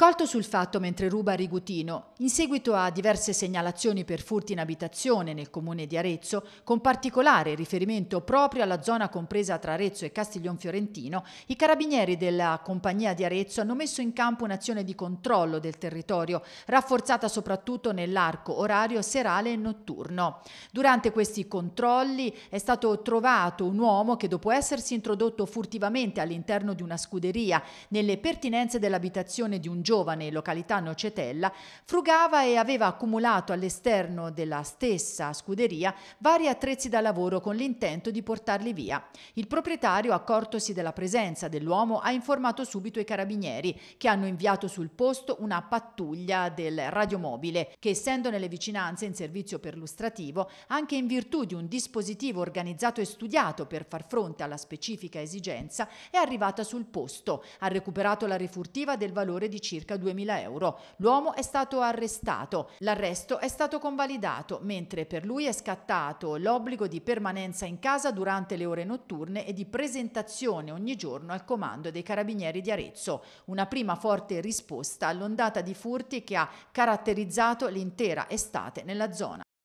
Colto sul fatto mentre ruba Rigutino, in seguito a diverse segnalazioni per furti in abitazione nel comune di Arezzo, con particolare riferimento proprio alla zona compresa tra Arezzo e Castiglion Fiorentino, i carabinieri della compagnia di Arezzo hanno messo in campo un'azione di controllo del territorio, rafforzata soprattutto nell'arco orario serale e notturno. Durante questi controlli è stato trovato un uomo che dopo essersi introdotto furtivamente all'interno di una scuderia nelle pertinenze dell'abitazione di un giovane giovane località Nocetella, frugava e aveva accumulato all'esterno della stessa scuderia vari attrezzi da lavoro con l'intento di portarli via. Il proprietario, accortosi della presenza dell'uomo, ha informato subito i carabinieri, che hanno inviato sul posto una pattuglia del radiomobile, che essendo nelle vicinanze in servizio perlustrativo, anche in virtù di un dispositivo organizzato e studiato per far fronte alla specifica esigenza, è arrivata sul posto, ha recuperato la rifurtiva del valore di circa circa 2.000 euro. L'uomo è stato arrestato, l'arresto è stato convalidato, mentre per lui è scattato l'obbligo di permanenza in casa durante le ore notturne e di presentazione ogni giorno al comando dei carabinieri di Arezzo, una prima forte risposta all'ondata di furti che ha caratterizzato l'intera estate nella zona.